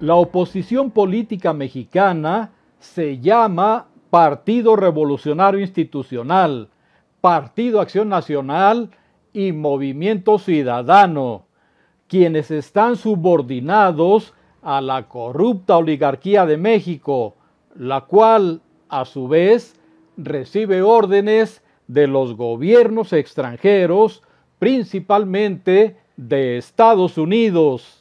La oposición política mexicana se llama Partido Revolucionario Institucional, Partido Acción Nacional y Movimiento Ciudadano, quienes están subordinados a la corrupta oligarquía de México, la cual, a su vez, recibe órdenes de los gobiernos extranjeros, principalmente de Estados Unidos.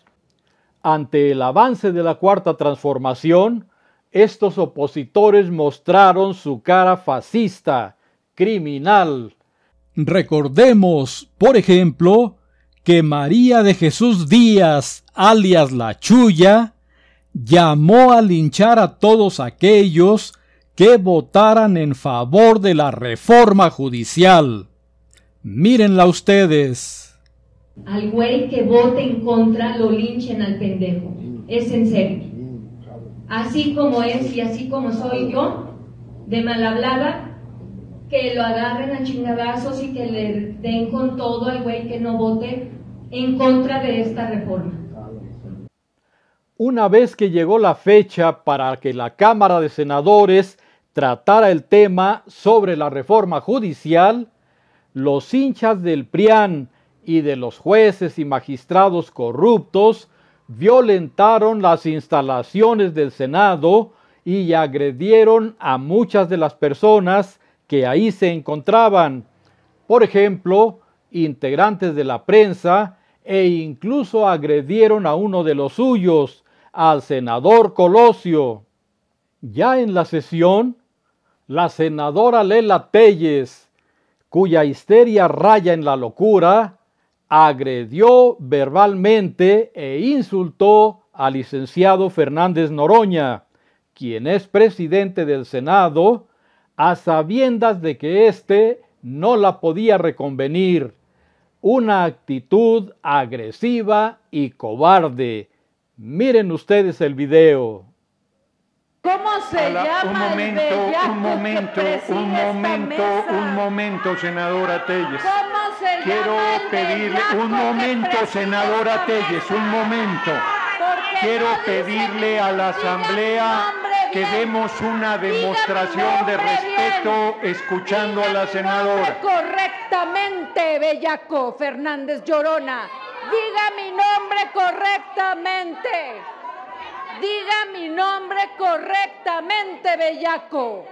Ante el avance de la cuarta transformación, estos opositores mostraron su cara fascista, criminal. Recordemos, por ejemplo, que María de Jesús Díaz, alias La Chulla, llamó a linchar a todos aquellos que votaran en favor de la reforma judicial. Mírenla ustedes al güey que vote en contra lo linchen al pendejo. Es en serio. Así como es y así como soy yo, de mal hablada, que lo agarren a chingadazos y que le den con todo al güey que no vote en contra de esta reforma. Una vez que llegó la fecha para que la Cámara de Senadores tratara el tema sobre la reforma judicial, los hinchas del PRIAN y de los jueces y magistrados corruptos, violentaron las instalaciones del Senado y agredieron a muchas de las personas que ahí se encontraban. Por ejemplo, integrantes de la prensa e incluso agredieron a uno de los suyos, al senador Colosio. Ya en la sesión, la senadora Lela Telles, cuya histeria raya en la locura, agredió verbalmente e insultó al licenciado Fernández Noroña, quien es presidente del Senado, a sabiendas de que éste no la podía reconvenir. Una actitud agresiva y cobarde. Miren ustedes el video. ¿Cómo se llama? Un momento, un momento, un momento, un momento, senadora Telles. Quiero pedirle un momento, senadora Telles, un momento. Quiero pedirle a la Asamblea que demos una demostración de respeto escuchando a la senadora. Correctamente, Bellaco Fernández Llorona. Diga mi nombre correctamente. Diga mi nombre correctamente, Bellaco.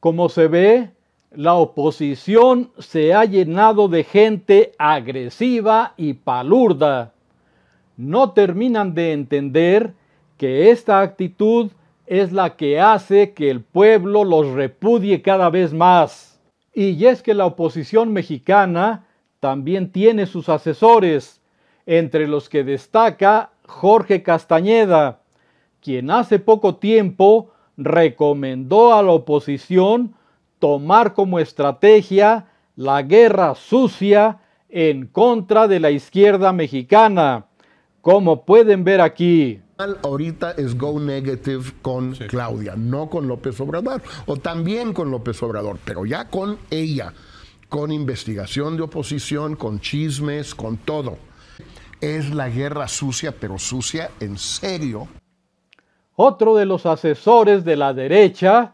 Como se ve, la oposición se ha llenado de gente agresiva y palurda. No terminan de entender que esta actitud es la que hace que el pueblo los repudie cada vez más. Y es que la oposición mexicana también tiene sus asesores, entre los que destaca Jorge Castañeda, quien hace poco tiempo recomendó a la oposición tomar como estrategia la guerra sucia en contra de la izquierda mexicana. Como pueden ver aquí. Ahorita es go negative con Claudia, no con López Obrador, o también con López Obrador, pero ya con ella, con investigación de oposición, con chismes, con todo. Es la guerra sucia, pero sucia en serio. Otro de los asesores de la derecha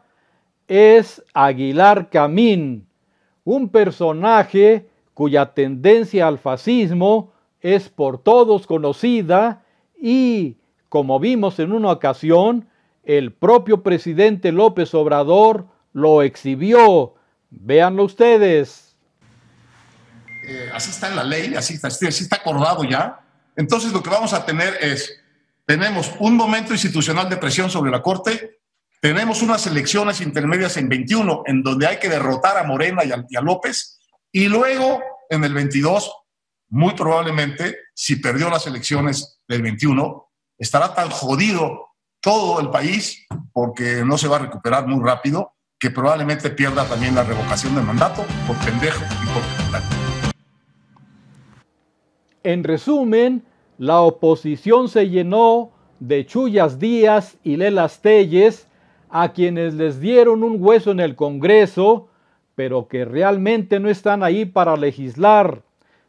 es Aguilar Camín, un personaje cuya tendencia al fascismo es por todos conocida y, como vimos en una ocasión, el propio presidente López Obrador lo exhibió. Véanlo ustedes. Eh, así está en la ley, así está, así está acordado ya. Entonces lo que vamos a tener es, tenemos un momento institucional de presión sobre la Corte tenemos unas elecciones intermedias en 21, en donde hay que derrotar a Morena y a, López, y luego en el 22, muy probablemente, si perdió las elecciones del 21, estará tan jodido todo el país, porque no se va a recuperar muy rápido, que probablemente pierda también la revocación del mandato por pendejo y por En resumen, la oposición se llenó de Chuyas Díaz y Lelas Telles a quienes les dieron un hueso en el Congreso, pero que realmente no están ahí para legislar,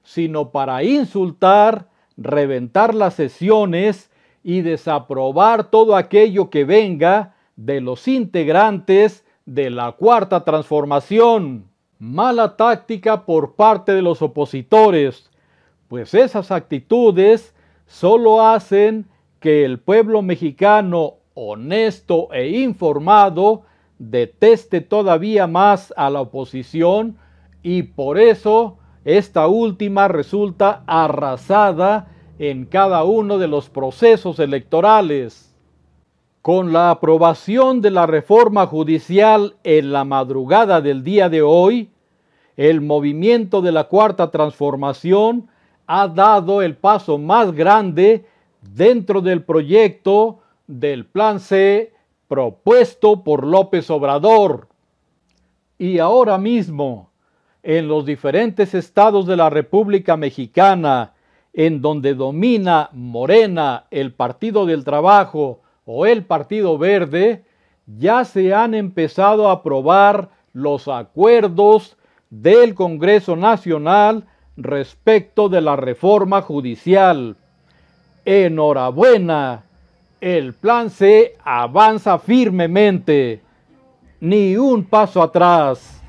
sino para insultar, reventar las sesiones y desaprobar todo aquello que venga de los integrantes de la cuarta transformación. Mala táctica por parte de los opositores, pues esas actitudes solo hacen que el pueblo mexicano honesto e informado, deteste todavía más a la oposición y por eso esta última resulta arrasada en cada uno de los procesos electorales. Con la aprobación de la reforma judicial en la madrugada del día de hoy, el movimiento de la Cuarta Transformación ha dado el paso más grande dentro del proyecto del plan C propuesto por López Obrador. Y ahora mismo, en los diferentes estados de la República Mexicana, en donde domina Morena, el Partido del Trabajo o el Partido Verde, ya se han empezado a aprobar los acuerdos del Congreso Nacional respecto de la reforma judicial. Enhorabuena, el plan C avanza firmemente, ni un paso atrás.